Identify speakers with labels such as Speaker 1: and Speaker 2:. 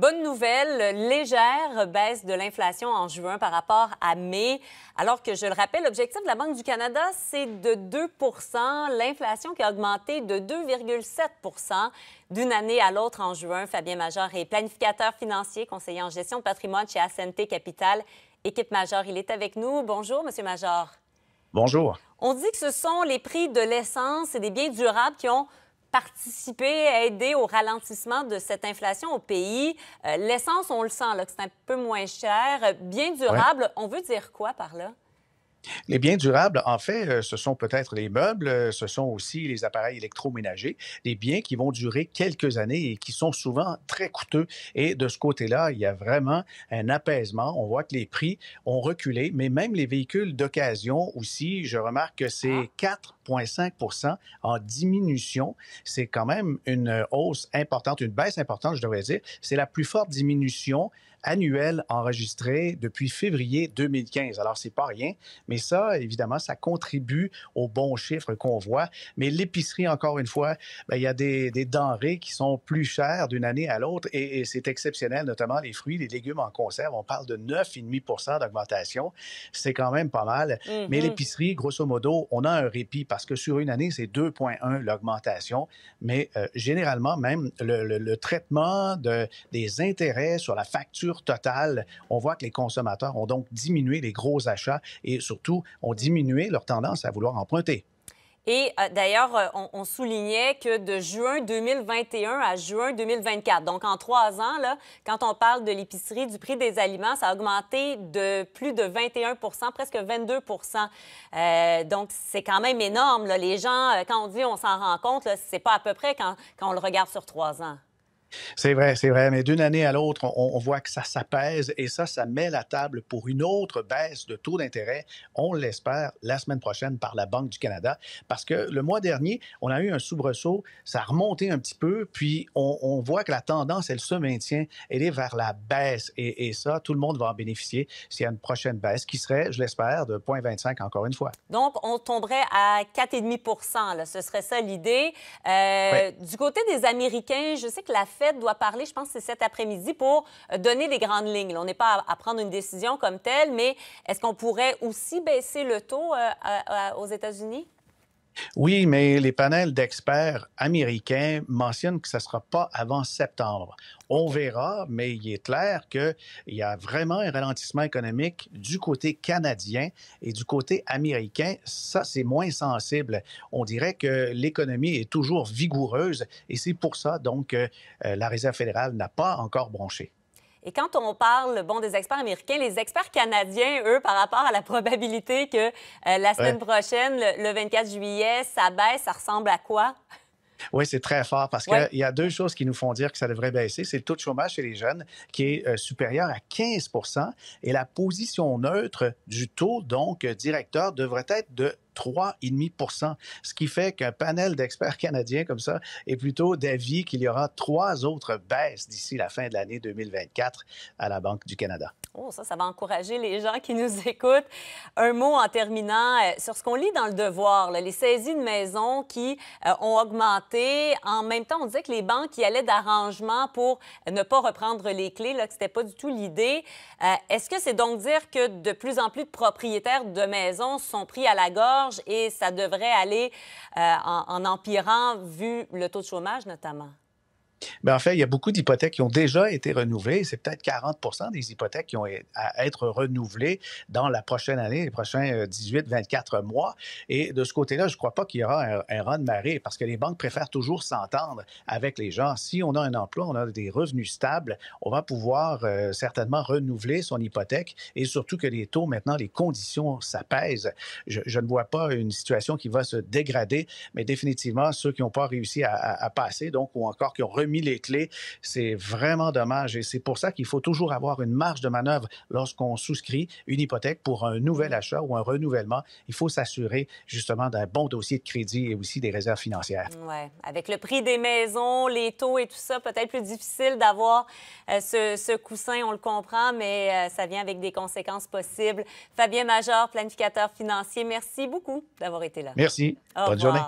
Speaker 1: Bonne nouvelle, légère baisse de l'inflation en juin par rapport à mai. Alors que, je le rappelle, l'objectif de la Banque du Canada, c'est de 2 L'inflation qui a augmenté de 2,7 d'une année à l'autre en juin. Fabien Major est planificateur financier, conseiller en gestion de patrimoine chez ASNT Capital. Équipe Major, il est avec nous. Bonjour, Monsieur Major. Bonjour. On dit que ce sont les prix de l'essence et des biens durables qui ont participer, à aider au ralentissement de cette inflation au pays. Euh, l'essence, on le sent, c'est un peu moins cher, bien durable. On veut dire quoi par là?
Speaker 2: Les biens durables, en fait, euh, ce sont peut-être les meubles, euh, ce sont aussi les appareils électroménagers, des biens qui vont durer quelques années et qui sont souvent très coûteux. Et de ce côté-là, il y a vraiment un apaisement. On voit que les prix ont reculé, mais même les véhicules d'occasion aussi, je remarque que c'est 4,5 ah. en diminution. C'est quand même une euh, hausse importante, une baisse importante, je devrais dire. C'est la plus forte diminution annuel enregistré depuis février 2015. Alors, c'est pas rien, mais ça, évidemment, ça contribue aux bons chiffres qu'on voit. Mais l'épicerie, encore une fois, ben, il y a des, denrées qui sont plus chères d'une année à l'autre et, c'est exceptionnel, notamment les fruits, les légumes en conserve. On parle de 9,5 d'augmentation. C'est quand même pas mal. Mm-hmm. Mais l'épicerie, grosso modo, on a un répit parce que sur une année, c'est 2,1 l'augmentation. Mais euh, généralement, même le, le traitement de, des intérêts sur la facture on voit que les consommateurs ont donc diminué les gros achats et surtout ont diminué leur tendance à vouloir emprunter.
Speaker 1: Et euh, d'ailleurs, euh, on, soulignait que de juin 2021 à juin 2024, donc en trois ans, là, quand on parle de l'épicerie, du prix des aliments, ça a augmenté de plus de 21 presque 22 euh, Donc, c'est quand même énorme. Les gens, quand on dit on s'en rend compte, c'est pas à peu près quand on le regarde sur trois ans.
Speaker 2: C'est vrai, c'est vrai. Mais d'une année à l'autre, on, voit que ça s'apaise et ça, ça met la table pour une autre baisse de taux d'intérêt, on l'espère, la semaine prochaine par la Banque du Canada. Parce que le mois dernier, on a eu un soubresaut, ça a remonté un petit peu, puis on, voit que la tendance, elle se maintient, elle est vers la baisse. Et, ça, tout le monde va en bénéficier s'il y a une prochaine baisse qui serait, je l'espère, de 0,25 encore une fois.
Speaker 1: Donc, on tomberait à 4,5 Ce serait ça l'idée. Euh, du côté des Américains, je sais que la doit parler, je pense c'est cet après-midi, pour euh, donner des grandes lignes. on n'est pas à, prendre une décision comme telle, mais est-ce qu'on pourrait aussi baisser le taux euh, aux États-Unis?
Speaker 2: Oui, mais les panels d'experts américains mentionnent que ça ne sera pas avant septembre. On verra, mais il est clair qu'il y a vraiment un ralentissement économique du côté canadien et du côté américain. Ça, c'est moins sensible. On dirait que l'économie est toujours vigoureuse et c'est pour ça, donc, que euh, la Réserve fédérale n'a pas encore bronché.
Speaker 1: Et quand on parle bon, des experts américains, les experts canadiens, eux, par rapport à la probabilité que euh, la semaine prochaine, le, 24 juillet, ça baisse, ça ressemble à quoi?
Speaker 2: Oui, c'est très fort parce qu'il y a deux choses qui nous font dire que ça devrait baisser. C'est le taux de chômage chez les jeunes qui est euh, supérieur à 15 et la position neutre du taux, donc, directeur, devrait être de 3,5 ce qui fait qu'un panel d'experts canadiens comme ça est plutôt d'avis qu'il y aura trois autres baisses d'ici la fin de l'année 2024 à la Banque du Canada.
Speaker 1: Oh, ça, ça va encourager les gens qui nous écoutent. Un mot en terminant euh, sur ce qu'on lit dans le devoir, les saisies de maisons qui euh, ont augmenté. En même temps, on disait que les banques y allaient d'arrangement pour ne pas reprendre les clés, là, que ce n'était pas du tout l'idée. Euh, est-ce que c'est donc dire que de plus en plus de propriétaires de maisons sont pris à la gorge et ça devrait aller euh, en empirant vu le taux de chômage notamment?
Speaker 2: Mais ben, en fait, il y a beaucoup d'hypothèques qui ont déjà été renouvelées. C'est peut-être 40 des hypothèques qui ont à être renouvelées dans la prochaine année, les prochains 18-24 euh, mois. Et de ce côté-là, je ne crois pas qu'il y aura un, rang de marée parce que les banques préfèrent toujours s'entendre avec les gens. Si on a un emploi, on a des revenus stables, on va pouvoir euh, certainement renouveler son hypothèque et surtout que les taux, maintenant, les conditions s'apaisent. Je, je, ne vois pas une situation qui va se dégrader, mais définitivement, ceux qui n'ont pas réussi à, à passer, donc, ou encore qui ont remis mis les clés. C'est vraiment dommage et c'est pour ça qu'il faut toujours avoir une marge de manœuvre lorsqu'on souscrit une hypothèque pour un nouvel mm. achat ou un renouvellement. Il faut s'assurer justement d'un bon dossier de crédit et aussi des réserves financières.
Speaker 1: Ouais. Avec le prix des maisons, les taux et tout ça, peut-être plus difficile d'avoir euh, ce, coussin, on le comprend, mais euh, ça vient avec des conséquences possibles. Fabien Major, planificateur financier, merci beaucoup d'avoir été là. Merci. Bonne journée.